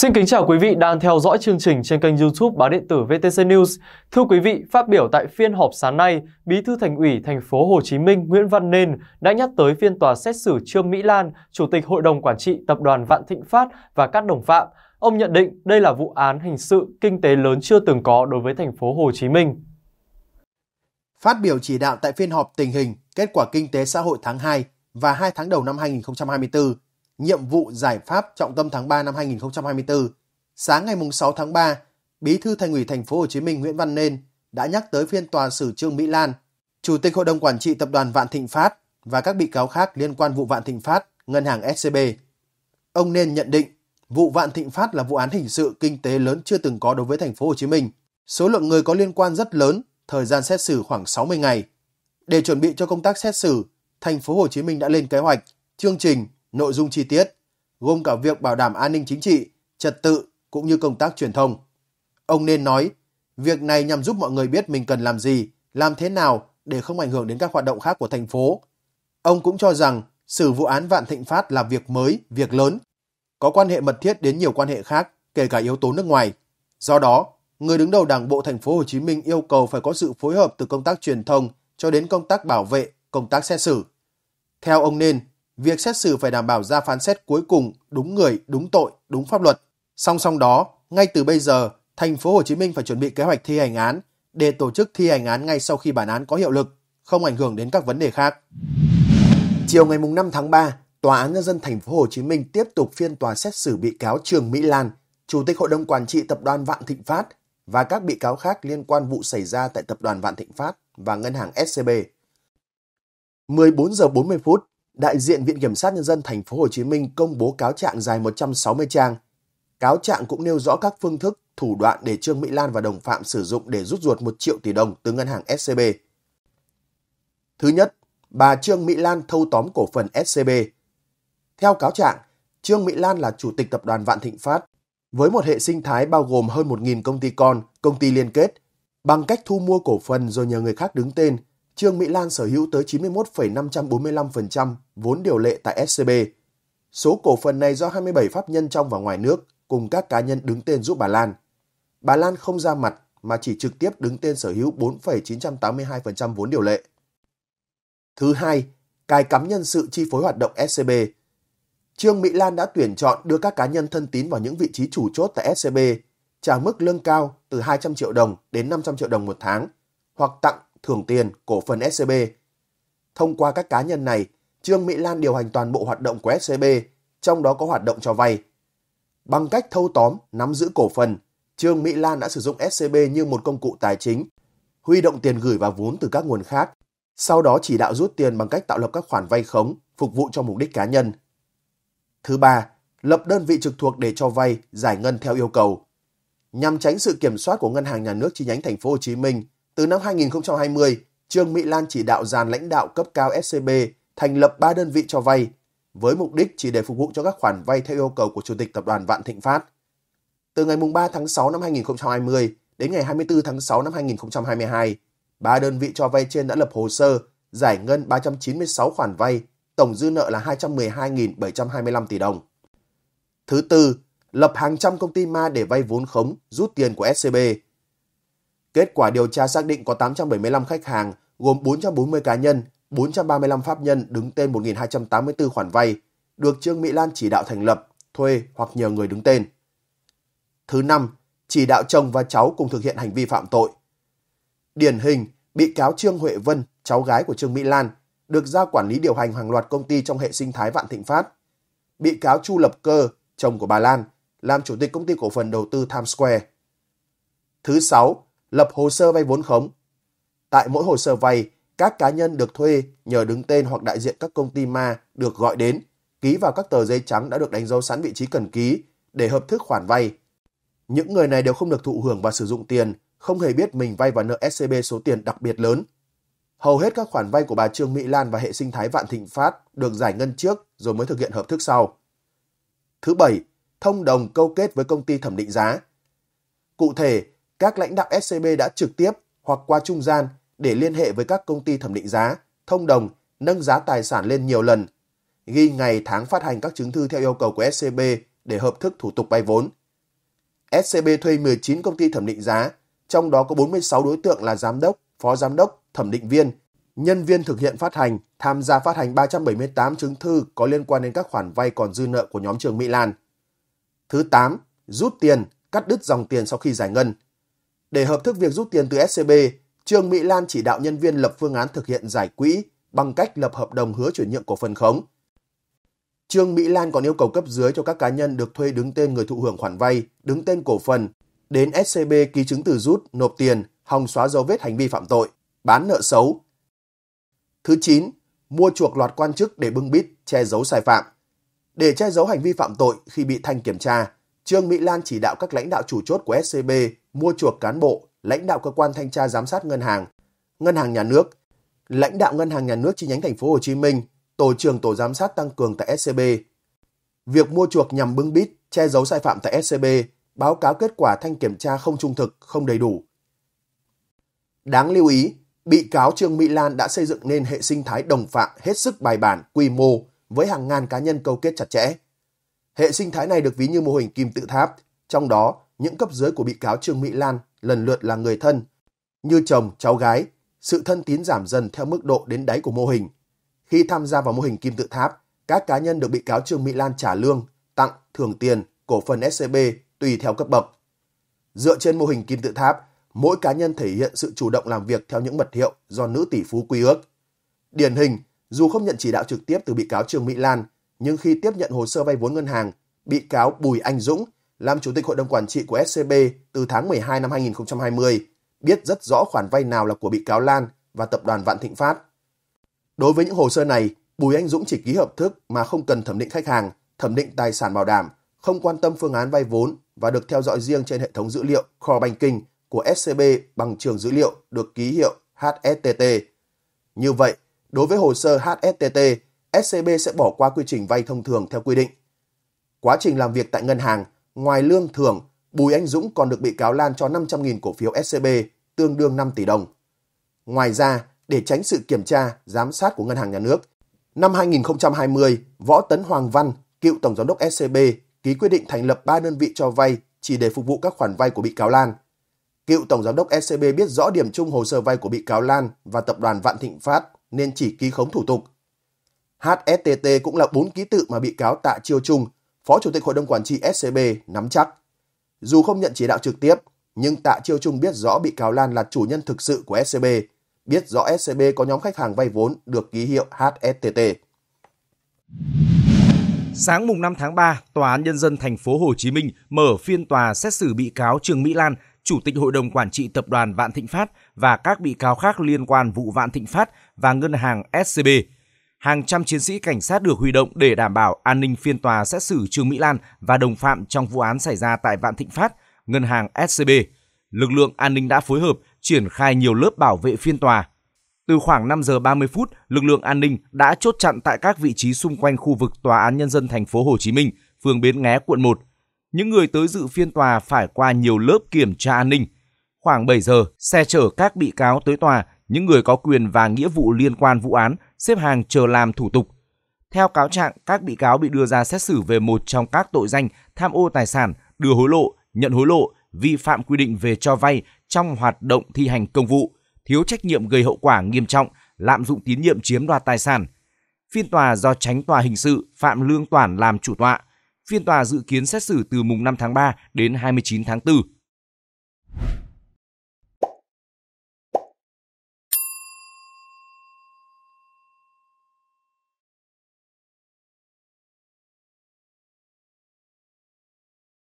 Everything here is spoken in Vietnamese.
Xin kính chào quý vị đang theo dõi chương trình trên kênh YouTube báo điện tử VTC News. Thưa quý vị, phát biểu tại phiên họp sáng nay, Bí thư Thành ủy thành phố Hồ Chí Minh Nguyễn Văn Nên đã nhắc tới phiên tòa xét xử Trương Mỹ Lan, chủ tịch Hội đồng quản trị Tập đoàn Vạn Thịnh Phát và các đồng phạm. Ông nhận định đây là vụ án hình sự kinh tế lớn chưa từng có đối với thành phố Hồ Chí Minh. Phát biểu chỉ đạo tại phiên họp tình hình, kết quả kinh tế xã hội tháng 2 và 2 tháng đầu năm 2024 nhiệm vụ giải pháp trọng tâm tháng 3 năm 2024, sáng ngày 6 tháng 3, Bí thư Thành ủy Thành phố Hồ Chí Minh Nguyễn Văn Nên đã nhắc tới phiên tòa xử Trương Mỹ Lan, Chủ tịch Hội đồng Quản trị Tập đoàn Vạn Thịnh Phát và các bị cáo khác liên quan vụ Vạn Thịnh Phát, Ngân hàng SCB. Ông Nên nhận định vụ Vạn Thịnh Phát là vụ án hình sự kinh tế lớn chưa từng có đối với Thành phố Hồ Chí Minh. Số lượng người có liên quan rất lớn, thời gian xét xử khoảng 60 ngày. Để chuẩn bị cho công tác xét xử, Thành phố Hồ Chí Minh đã lên kế hoạch, chương trình nội dung chi tiết, gồm cả việc bảo đảm an ninh chính trị, trật tự cũng như công tác truyền thông. Ông nên nói, việc này nhằm giúp mọi người biết mình cần làm gì, làm thế nào để không ảnh hưởng đến các hoạt động khác của thành phố. Ông cũng cho rằng xử vụ án Vạn Thịnh Phát là việc mới, việc lớn, có quan hệ mật thiết đến nhiều quan hệ khác, kể cả yếu tố nước ngoài. Do đó, người đứng đầu Đảng bộ thành phố Hồ Chí Minh yêu cầu phải có sự phối hợp từ công tác truyền thông cho đến công tác bảo vệ, công tác xét xử. Theo ông nên, việc xét xử phải đảm bảo ra phán xét cuối cùng đúng người, đúng tội, đúng pháp luật. Song song đó, ngay từ bây giờ, thành phố Hồ Chí Minh phải chuẩn bị kế hoạch thi hành án để tổ chức thi hành án ngay sau khi bản án có hiệu lực, không ảnh hưởng đến các vấn đề khác. Chiều ngày 5 tháng 3, Tòa án Nhân dân thành phố Hồ Chí Minh tiếp tục phiên tòa xét xử bị cáo Trường Mỹ Lan, Chủ tịch Hội đồng Quản trị Tập đoàn Vạn Thịnh Phát và các bị cáo khác liên quan vụ xảy ra tại Tập đoàn Vạn Thịnh Phát và Ngân hàng SCB. 14 giờ 40 phút, đại diện Viện Kiểm sát Nhân dân Thành phố Hồ Chí Minh công bố cáo trạng dài 160 trang. Cáo trạng cũng nêu rõ các phương thức, thủ đoạn để Trương Mỹ Lan và đồng phạm sử dụng để rút ruột 1 triệu tỷ đồng từ ngân hàng SCB. Thứ nhất, bà Trương Mỹ Lan thâu tóm cổ phần SCB. Theo cáo trạng, Trương Mỹ Lan là chủ tịch tập đoàn Vạn Thịnh Phát với một hệ sinh thái bao gồm hơn 1.000 công ty con, công ty liên kết. Bằng cách thu mua cổ phần rồi nhờ người khác đứng tên, Trương Mỹ Lan sở hữu tới 91,545% vốn điều lệ tại SCB. Số cổ phần này do 27 pháp nhân trong và ngoài nước cùng các cá nhân đứng tên giúp bà Lan. Bà Lan không ra mặt mà chỉ trực tiếp đứng tên sở hữu 4,982% vốn điều lệ. Thứ hai, cài cắm nhân sự chi phối hoạt động SCB. Trương Mỹ Lan đã tuyển chọn đưa các cá nhân thân tín vào những vị trí chủ chốt tại SCB, trả mức lương cao từ 200 triệu đồng đến 500 triệu đồng một tháng, hoặc tặng Thường Tiền, cổ phần SCB. Thông qua các cá nhân này, Trương Mỹ Lan điều hành toàn bộ hoạt động của SCB, trong đó có hoạt động cho vay. Bằng cách thâu tóm, nắm giữ cổ phần, Trương Mỹ Lan đã sử dụng SCB như một công cụ tài chính, huy động tiền gửi và vốn từ các nguồn khác, sau đó chỉ đạo rút tiền bằng cách tạo lập các khoản vay khống, phục vụ cho mục đích cá nhân. Thứ ba, lập đơn vị trực thuộc để cho vay, giải ngân theo yêu cầu. Nhằm tránh sự kiểm soát của Ngân hàng Nhà nước chi nhánh Thành phố Hồ Chí Minh từ năm 2020, Trương Mỹ Lan chỉ đạo dàn lãnh đạo cấp cao SCB thành lập 3 đơn vị cho vay, với mục đích chỉ để phục vụ cho các khoản vay theo yêu cầu của Chủ tịch Tập đoàn Vạn Thịnh Phát. Từ ngày 3 tháng 6 năm 2020 đến ngày 24 tháng 6 năm 2022, ba đơn vị cho vay trên đã lập hồ sơ giải ngân 396 khoản vay, tổng dư nợ là 212.725 tỷ đồng. Thứ tư, lập hàng trăm công ty ma để vay vốn khống, rút tiền của SCB, Kết quả điều tra xác định có 875 khách hàng gồm 440 cá nhân, 435 pháp nhân đứng tên 1.284 khoản vay, được Trương Mỹ Lan chỉ đạo thành lập, thuê hoặc nhờ người đứng tên. Thứ năm, chỉ đạo chồng và cháu cùng thực hiện hành vi phạm tội. Điển hình, bị cáo Trương Huệ Vân, cháu gái của Trương Mỹ Lan, được giao quản lý điều hành hàng loạt công ty trong hệ sinh thái Vạn Thịnh Phát. Bị cáo Chu Lập Cơ, chồng của bà Lan, làm chủ tịch công ty cổ phần đầu tư Times Square. Thứ sáu, lập hồ sơ vay vốn khống. Tại mỗi hồ sơ vay, các cá nhân được thuê nhờ đứng tên hoặc đại diện các công ty ma được gọi đến, ký vào các tờ giấy trắng đã được đánh dấu sẵn vị trí cần ký để hợp thức khoản vay. Những người này đều không được thụ hưởng và sử dụng tiền, không hề biết mình vay và nợ SCB số tiền đặc biệt lớn. Hầu hết các khoản vay của bà Trương Mỹ Lan và hệ sinh thái Vạn Thịnh Phát được giải ngân trước rồi mới thực hiện hợp thức sau. Thứ bảy, thông đồng câu kết với công ty thẩm định giá. Cụ thể, các lãnh đạo SCB đã trực tiếp hoặc qua trung gian để liên hệ với các công ty thẩm định giá, thông đồng, nâng giá tài sản lên nhiều lần, ghi ngày tháng phát hành các chứng thư theo yêu cầu của SCB để hợp thức thủ tục vay vốn. SCB thuê 19 công ty thẩm định giá, trong đó có 46 đối tượng là giám đốc, phó giám đốc, thẩm định viên, nhân viên thực hiện phát hành, tham gia phát hành 378 chứng thư có liên quan đến các khoản vay còn dư nợ của nhóm trường Mỹ Lan. Thứ 8. Rút tiền, cắt đứt dòng tiền sau khi giải ngân. Để hợp thức việc rút tiền từ SCB, Trương Mỹ Lan chỉ đạo nhân viên lập phương án thực hiện giải quỹ bằng cách lập hợp đồng hứa chuyển nhượng cổ phần khống. Trương Mỹ Lan còn yêu cầu cấp dưới cho các cá nhân được thuê đứng tên người thụ hưởng khoản vay, đứng tên cổ phần, đến SCB ký chứng từ rút, nộp tiền, hòng xóa dấu vết hành vi phạm tội, bán nợ xấu. Thứ 9. Mua chuộc loạt quan chức để bưng bít, che giấu sai phạm. Để che giấu hành vi phạm tội khi bị thanh kiểm tra, Trương Mỹ Lan chỉ đạo các lãnh đạo chủ chốt của SCB mua chuộc cán bộ, lãnh đạo cơ quan thanh tra giám sát ngân hàng, ngân hàng nhà nước, lãnh đạo ngân hàng nhà nước chi nhánh thành phố Hồ Chí Minh, tổ trưởng tổ giám sát tăng cường tại SCB. Việc mua chuộc nhằm bưng bít, che giấu sai phạm tại SCB, báo cáo kết quả thanh kiểm tra không trung thực, không đầy đủ. Đáng lưu ý, bị cáo Trương Mỹ Lan đã xây dựng nên hệ sinh thái đồng phạm hết sức bài bản, quy mô với hàng ngàn cá nhân câu kết chặt chẽ. Hệ sinh thái này được ví như mô hình kim tự tháp, trong đó những cấp dưới của bị cáo Trương Mỹ Lan lần lượt là người thân, như chồng, cháu gái, sự thân tín giảm dần theo mức độ đến đáy của mô hình. Khi tham gia vào mô hình kim tự tháp, các cá nhân được bị cáo Trương Mỹ Lan trả lương, tặng, thưởng tiền, cổ phần SCB tùy theo cấp bậc. Dựa trên mô hình kim tự tháp, mỗi cá nhân thể hiện sự chủ động làm việc theo những mật hiệu do nữ tỷ phú quy ước. Điển hình, dù không nhận chỉ đạo trực tiếp từ bị cáo Trương Mỹ Lan, nhưng khi tiếp nhận hồ sơ vay vốn ngân hàng, bị cáo Bùi Anh Dũng – làm chủ tịch hội đồng quản trị của SCB từ tháng 12 năm 2020, biết rất rõ khoản vay nào là của bị cáo Lan và tập đoàn Vạn Thịnh Phát. Đối với những hồ sơ này, Bùi Anh Dũng chỉ ký hợp thức mà không cần thẩm định khách hàng, thẩm định tài sản bảo đảm, không quan tâm phương án vay vốn và được theo dõi riêng trên hệ thống dữ liệu Core Banking của SCB bằng trường dữ liệu được ký hiệu HSTT. Như vậy, đối với hồ sơ HSTT, SCB sẽ bỏ qua quy trình vay thông thường theo quy định. Quá trình làm việc tại ngân hàng, ngoài lương thưởng, Bùi Anh Dũng còn được bị cáo Lan cho 500.000 cổ phiếu SCB, tương đương 5 tỷ đồng. Ngoài ra, để tránh sự kiểm tra, giám sát của Ngân hàng Nhà nước, năm 2020, Võ Tấn Hoàng Văn, cựu Tổng Giám đốc SCB, ký quyết định thành lập 3 đơn vị cho vay chỉ để phục vụ các khoản vay của bị cáo Lan. Cựu Tổng Giám đốc SCB biết rõ điểm chung hồ sơ vay của bị cáo Lan và tập đoàn Vạn Thịnh Phát nên chỉ ký khống thủ tục. HSTT cũng là bốn ký tự mà bị cáo tạ chiêu Trung. Phó Chủ tịch Hội đồng Quản trị SCB nắm chắc. Dù không nhận chỉ đạo trực tiếp, nhưng Tạ Chiêu Trung biết rõ bị cáo Lan là chủ nhân thực sự của SCB, biết rõ SCB có nhóm khách hàng vay vốn được ký hiệu HSTT. E Sáng mùng 5 tháng 3, Tòa án Nhân dân thành phố Hồ Chí Minh mở phiên tòa xét xử bị cáo Trương Mỹ Lan, Chủ tịch Hội đồng Quản trị Tập đoàn Vạn Thịnh Phát và các bị cáo khác liên quan vụ Vạn Thịnh Phát và Ngân hàng SCB hàng trăm chiến sĩ cảnh sát được huy động để đảm bảo an ninh phiên tòa xét xử Trương Mỹ Lan và đồng phạm trong vụ án xảy ra tại Vạn Thịnh Phát, ngân hàng SCB. Lực lượng an ninh đã phối hợp triển khai nhiều lớp bảo vệ phiên tòa. Từ khoảng 5 giờ 30 phút, lực lượng an ninh đã chốt chặn tại các vị trí xung quanh khu vực tòa án nhân dân thành phố Hồ Chí Minh, phường Bến Nghé, quận 1. Những người tới dự phiên tòa phải qua nhiều lớp kiểm tra an ninh. Khoảng 7 giờ, xe chở các bị cáo tới tòa, những người có quyền và nghĩa vụ liên quan vụ án xếp hàng chờ làm thủ tục. Theo cáo trạng, các bị cáo bị đưa ra xét xử về một trong các tội danh tham ô tài sản, đưa hối lộ, nhận hối lộ, vi phạm quy định về cho vay trong hoạt động thi hành công vụ, thiếu trách nhiệm gây hậu quả nghiêm trọng, lạm dụng tín nhiệm chiếm đoạt tài sản. Phiên tòa do tránh tòa hình sự Phạm Lương Toản làm chủ tọa. Phiên tòa dự kiến xét xử từ mùng 5 tháng 3 đến 29 tháng 4.